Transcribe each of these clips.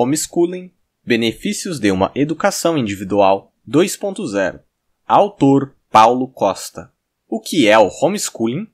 Homeschooling, Benefícios de uma Educação Individual 2.0. Autor Paulo Costa. O que é o homeschooling?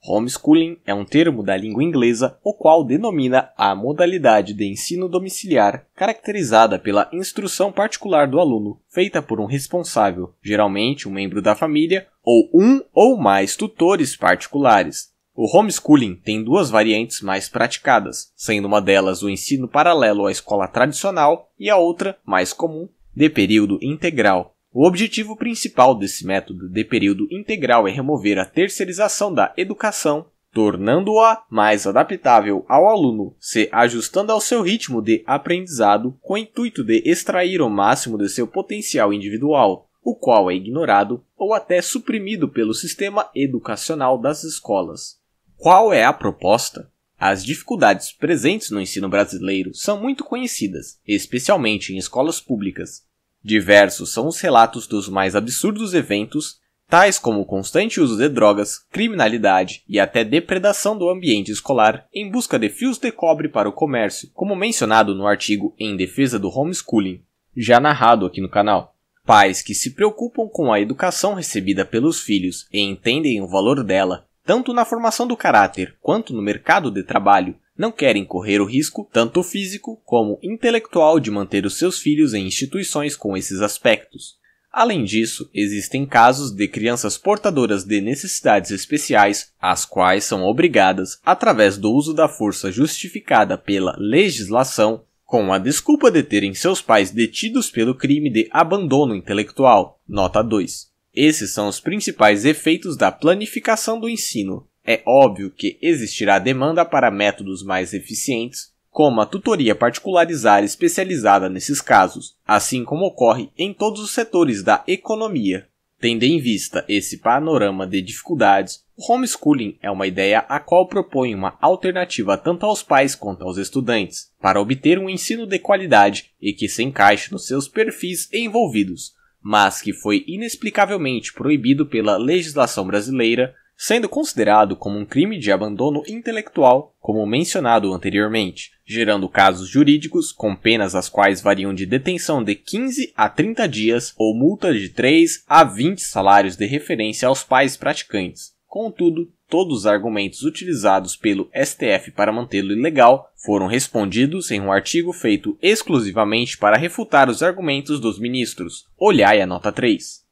Homeschooling é um termo da língua inglesa o qual denomina a modalidade de ensino domiciliar caracterizada pela instrução particular do aluno, feita por um responsável, geralmente um membro da família, ou um ou mais tutores particulares, o homeschooling tem duas variantes mais praticadas, sendo uma delas o ensino paralelo à escola tradicional e a outra, mais comum, de período integral. O objetivo principal desse método de período integral é remover a terceirização da educação, tornando-a mais adaptável ao aluno, se ajustando ao seu ritmo de aprendizado com o intuito de extrair o máximo de seu potencial individual, o qual é ignorado ou até suprimido pelo sistema educacional das escolas. Qual é a proposta? As dificuldades presentes no ensino brasileiro são muito conhecidas, especialmente em escolas públicas. Diversos são os relatos dos mais absurdos eventos, tais como o constante uso de drogas, criminalidade e até depredação do ambiente escolar em busca de fios de cobre para o comércio, como mencionado no artigo Em Defesa do Homeschooling, já narrado aqui no canal. Pais que se preocupam com a educação recebida pelos filhos e entendem o valor dela tanto na formação do caráter quanto no mercado de trabalho, não querem correr o risco, tanto físico como intelectual, de manter os seus filhos em instituições com esses aspectos. Além disso, existem casos de crianças portadoras de necessidades especiais, as quais são obrigadas, através do uso da força justificada pela legislação, com a desculpa de terem seus pais detidos pelo crime de abandono intelectual. Nota 2. Esses são os principais efeitos da planificação do ensino. É óbvio que existirá demanda para métodos mais eficientes, como a tutoria particularizada especializada nesses casos, assim como ocorre em todos os setores da economia. Tendo em vista esse panorama de dificuldades, o homeschooling é uma ideia a qual propõe uma alternativa tanto aos pais quanto aos estudantes, para obter um ensino de qualidade e que se encaixe nos seus perfis envolvidos, mas que foi inexplicavelmente proibido pela legislação brasileira, sendo considerado como um crime de abandono intelectual, como mencionado anteriormente, gerando casos jurídicos com penas as quais variam de detenção de 15 a 30 dias ou multa de 3 a 20 salários de referência aos pais praticantes. Contudo, todos os argumentos utilizados pelo STF para mantê-lo ilegal foram respondidos em um artigo feito exclusivamente para refutar os argumentos dos ministros. Olhai a nota 3.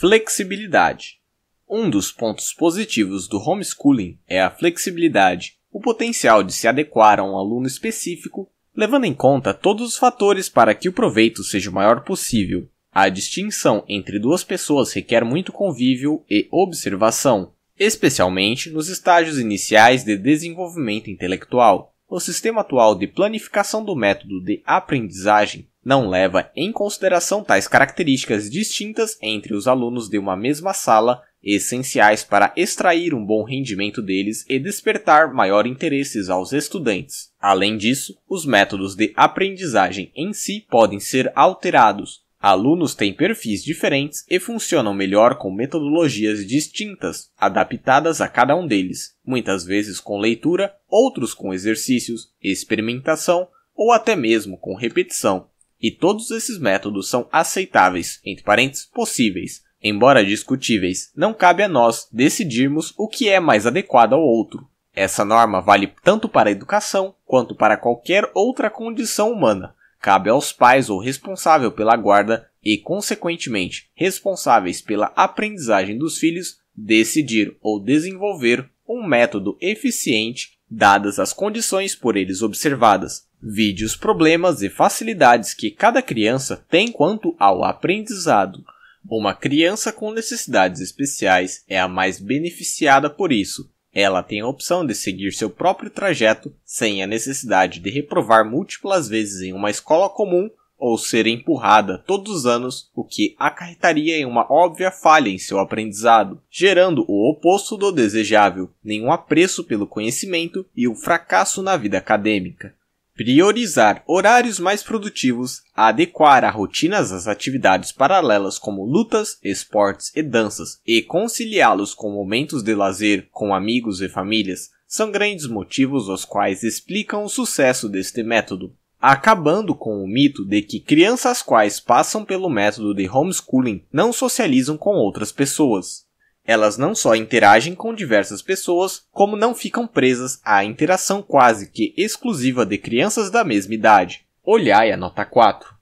Flexibilidade. Um dos pontos positivos do homeschooling é a flexibilidade, o potencial de se adequar a um aluno específico, levando em conta todos os fatores para que o proveito seja o maior possível. A distinção entre duas pessoas requer muito convívio e observação, especialmente nos estágios iniciais de desenvolvimento intelectual. O sistema atual de planificação do método de aprendizagem não leva em consideração tais características distintas entre os alunos de uma mesma sala, essenciais para extrair um bom rendimento deles e despertar maior interesse aos estudantes. Além disso, os métodos de aprendizagem em si podem ser alterados, Alunos têm perfis diferentes e funcionam melhor com metodologias distintas, adaptadas a cada um deles, muitas vezes com leitura, outros com exercícios, experimentação ou até mesmo com repetição. E todos esses métodos são aceitáveis, entre parênteses, possíveis, embora discutíveis. Não cabe a nós decidirmos o que é mais adequado ao outro. Essa norma vale tanto para a educação quanto para qualquer outra condição humana cabe aos pais ou responsável pela guarda e, consequentemente, responsáveis pela aprendizagem dos filhos decidir ou desenvolver um método eficiente dadas as condições por eles observadas. Vide os problemas e facilidades que cada criança tem quanto ao aprendizado. Uma criança com necessidades especiais é a mais beneficiada por isso, ela tem a opção de seguir seu próprio trajeto sem a necessidade de reprovar múltiplas vezes em uma escola comum ou ser empurrada todos os anos, o que acarretaria em uma óbvia falha em seu aprendizado, gerando o oposto do desejável, nenhum apreço pelo conhecimento e o fracasso na vida acadêmica. Priorizar horários mais produtivos, adequar a rotinas as atividades paralelas como lutas, esportes e danças e conciliá-los com momentos de lazer com amigos e famílias são grandes motivos os quais explicam o sucesso deste método. Acabando com o mito de que crianças quais passam pelo método de homeschooling não socializam com outras pessoas. Elas não só interagem com diversas pessoas, como não ficam presas à interação quase que exclusiva de crianças da mesma idade. Olhai a nota 4.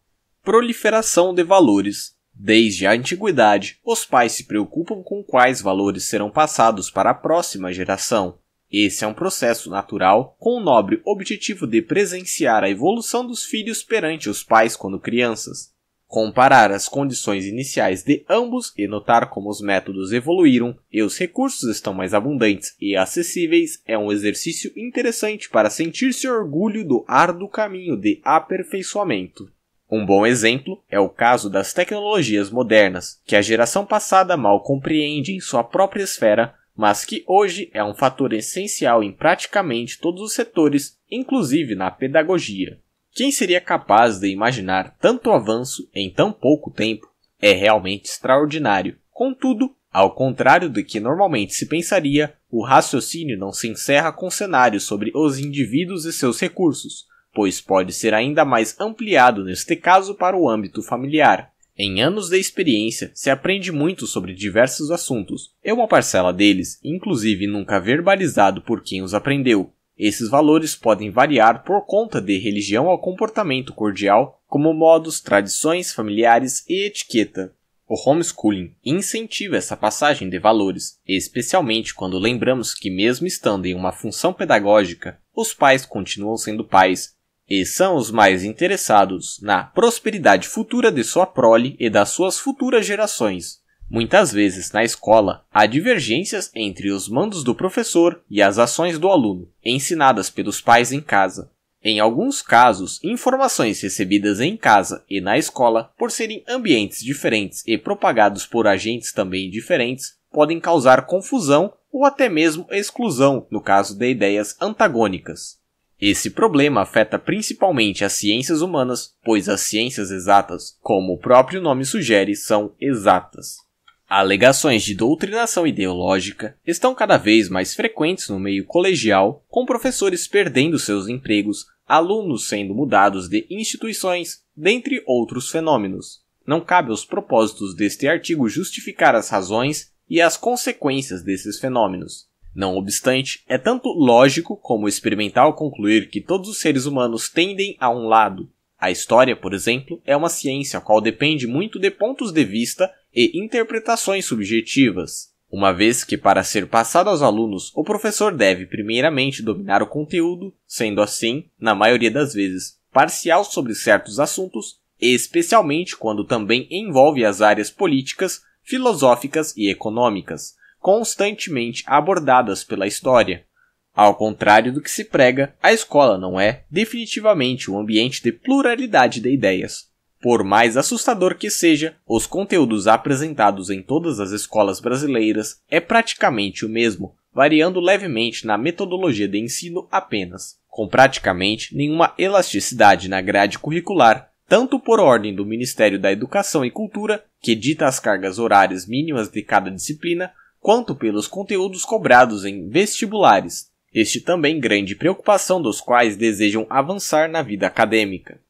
Proliferação de valores. Desde a antiguidade, os pais se preocupam com quais valores serão passados para a próxima geração. Esse é um processo natural com o nobre objetivo de presenciar a evolução dos filhos perante os pais quando crianças comparar as condições iniciais de ambos e notar como os métodos evoluíram e os recursos estão mais abundantes e acessíveis é um exercício interessante para sentir-se orgulho do árduo caminho de aperfeiçoamento. Um bom exemplo é o caso das tecnologias modernas, que a geração passada mal compreende em sua própria esfera, mas que hoje é um fator essencial em praticamente todos os setores, inclusive na pedagogia. Quem seria capaz de imaginar tanto avanço em tão pouco tempo é realmente extraordinário. Contudo, ao contrário do que normalmente se pensaria, o raciocínio não se encerra com cenários sobre os indivíduos e seus recursos, pois pode ser ainda mais ampliado neste caso para o âmbito familiar. Em anos de experiência, se aprende muito sobre diversos assuntos, e uma parcela deles, inclusive nunca verbalizado por quem os aprendeu, esses valores podem variar por conta de religião ao comportamento cordial, como modos, tradições familiares e etiqueta. O homeschooling incentiva essa passagem de valores, especialmente quando lembramos que, mesmo estando em uma função pedagógica, os pais continuam sendo pais e são os mais interessados na prosperidade futura de sua prole e das suas futuras gerações. Muitas vezes, na escola, há divergências entre os mandos do professor e as ações do aluno, ensinadas pelos pais em casa. Em alguns casos, informações recebidas em casa e na escola, por serem ambientes diferentes e propagados por agentes também diferentes, podem causar confusão ou até mesmo exclusão no caso de ideias antagônicas. Esse problema afeta principalmente as ciências humanas, pois as ciências exatas, como o próprio nome sugere, são exatas. Alegações de doutrinação ideológica estão cada vez mais frequentes no meio colegial, com professores perdendo seus empregos, alunos sendo mudados de instituições, dentre outros fenômenos. Não cabe aos propósitos deste artigo justificar as razões e as consequências desses fenômenos. Não obstante, é tanto lógico como experimental concluir que todos os seres humanos tendem a um lado. A história, por exemplo, é uma ciência a qual depende muito de pontos de vista e interpretações subjetivas, uma vez que, para ser passado aos alunos, o professor deve primeiramente dominar o conteúdo, sendo assim, na maioria das vezes, parcial sobre certos assuntos, especialmente quando também envolve as áreas políticas, filosóficas e econômicas, constantemente abordadas pela história. Ao contrário do que se prega, a escola não é, definitivamente, um ambiente de pluralidade de ideias, por mais assustador que seja, os conteúdos apresentados em todas as escolas brasileiras é praticamente o mesmo, variando levemente na metodologia de ensino apenas, com praticamente nenhuma elasticidade na grade curricular, tanto por ordem do Ministério da Educação e Cultura, que dita as cargas horárias mínimas de cada disciplina, quanto pelos conteúdos cobrados em vestibulares, este também grande preocupação dos quais desejam avançar na vida acadêmica.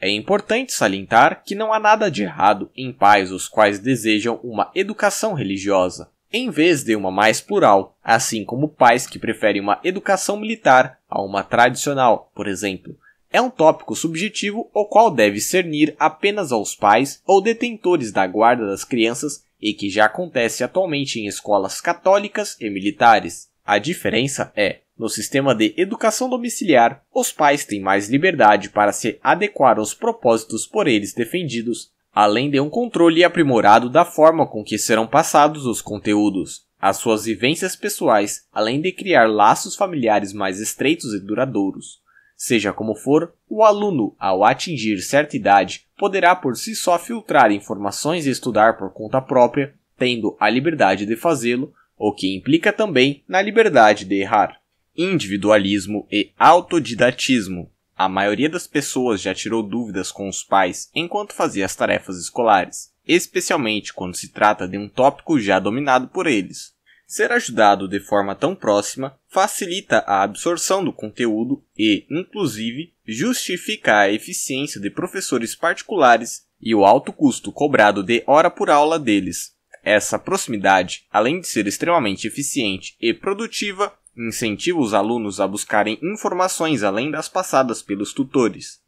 É importante salientar que não há nada de errado em pais os quais desejam uma educação religiosa, em vez de uma mais plural, assim como pais que preferem uma educação militar a uma tradicional, por exemplo. É um tópico subjetivo o qual deve cernir apenas aos pais ou detentores da guarda das crianças e que já acontece atualmente em escolas católicas e militares. A diferença é no sistema de educação domiciliar, os pais têm mais liberdade para se adequar aos propósitos por eles defendidos, além de um controle aprimorado da forma com que serão passados os conteúdos. As suas vivências pessoais, além de criar laços familiares mais estreitos e duradouros. Seja como for, o aluno, ao atingir certa idade, poderá por si só filtrar informações e estudar por conta própria, tendo a liberdade de fazê-lo, o que implica também na liberdade de errar individualismo e autodidatismo. A maioria das pessoas já tirou dúvidas com os pais enquanto fazia as tarefas escolares, especialmente quando se trata de um tópico já dominado por eles. Ser ajudado de forma tão próxima facilita a absorção do conteúdo e, inclusive, justifica a eficiência de professores particulares e o alto custo cobrado de hora por aula deles. Essa proximidade, além de ser extremamente eficiente e produtiva, incentiva os alunos a buscarem informações além das passadas pelos tutores.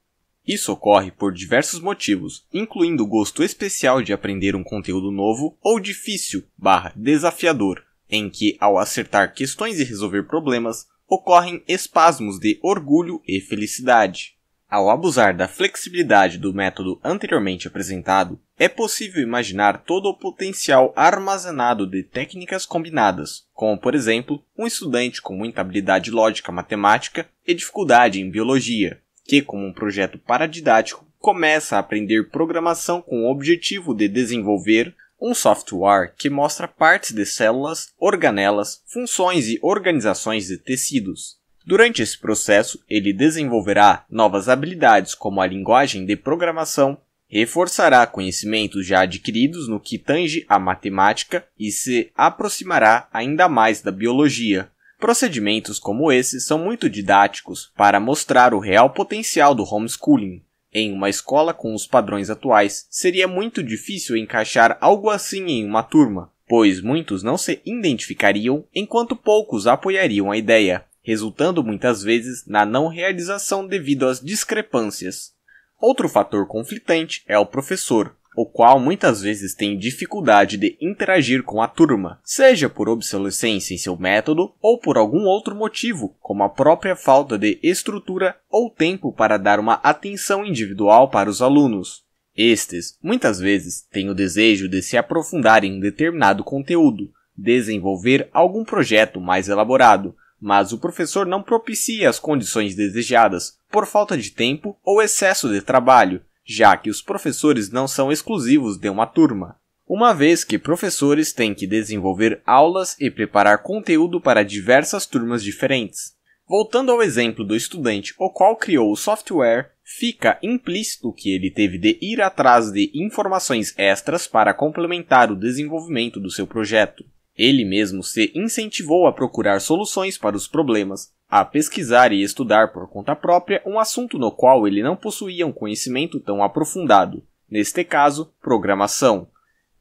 Isso ocorre por diversos motivos, incluindo o gosto especial de aprender um conteúdo novo ou difícil barra desafiador, em que, ao acertar questões e resolver problemas, ocorrem espasmos de orgulho e felicidade. Ao abusar da flexibilidade do método anteriormente apresentado, é possível imaginar todo o potencial armazenado de técnicas combinadas, como, por exemplo, um estudante com muita habilidade lógica matemática e dificuldade em biologia, que, como um projeto paradidático, começa a aprender programação com o objetivo de desenvolver um software que mostra partes de células, organelas, funções e organizações de tecidos, Durante esse processo, ele desenvolverá novas habilidades como a linguagem de programação, reforçará conhecimentos já adquiridos no que tange à matemática e se aproximará ainda mais da biologia. Procedimentos como esse são muito didáticos para mostrar o real potencial do homeschooling. Em uma escola com os padrões atuais, seria muito difícil encaixar algo assim em uma turma, pois muitos não se identificariam enquanto poucos apoiariam a ideia resultando muitas vezes na não realização devido às discrepâncias. Outro fator conflitante é o professor, o qual muitas vezes tem dificuldade de interagir com a turma, seja por obsolescência em seu método ou por algum outro motivo, como a própria falta de estrutura ou tempo para dar uma atenção individual para os alunos. Estes, muitas vezes, têm o desejo de se aprofundar em um determinado conteúdo, desenvolver algum projeto mais elaborado, mas o professor não propicia as condições desejadas por falta de tempo ou excesso de trabalho, já que os professores não são exclusivos de uma turma. Uma vez que professores têm que desenvolver aulas e preparar conteúdo para diversas turmas diferentes. Voltando ao exemplo do estudante o qual criou o software, fica implícito que ele teve de ir atrás de informações extras para complementar o desenvolvimento do seu projeto. Ele mesmo se incentivou a procurar soluções para os problemas, a pesquisar e estudar por conta própria um assunto no qual ele não possuía um conhecimento tão aprofundado, neste caso, programação.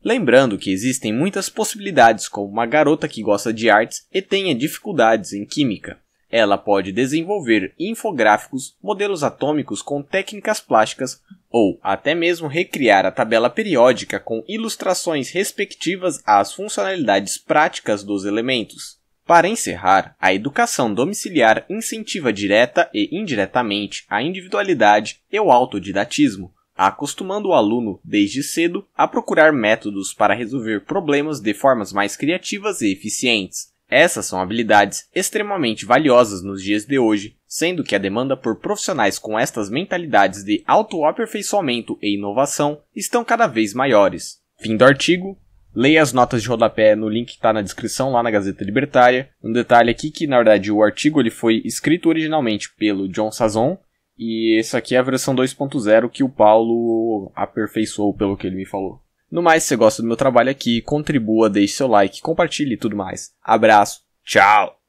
Lembrando que existem muitas possibilidades, com uma garota que gosta de artes e tenha dificuldades em química. Ela pode desenvolver infográficos, modelos atômicos com técnicas plásticas, ou até mesmo recriar a tabela periódica com ilustrações respectivas às funcionalidades práticas dos elementos. Para encerrar, a educação domiciliar incentiva direta e indiretamente a individualidade e o autodidatismo, acostumando o aluno, desde cedo, a procurar métodos para resolver problemas de formas mais criativas e eficientes. Essas são habilidades extremamente valiosas nos dias de hoje, sendo que a demanda por profissionais com estas mentalidades de autoaperfeiçoamento e inovação estão cada vez maiores. Fim do artigo. Leia as notas de rodapé no link que está na descrição lá na Gazeta Libertária. Um detalhe aqui que, na verdade, o artigo ele foi escrito originalmente pelo John Sazon e essa aqui é a versão 2.0 que o Paulo aperfeiçoou, pelo que ele me falou. No mais, se você gosta do meu trabalho aqui, contribua, deixe seu like, compartilhe e tudo mais. Abraço, tchau!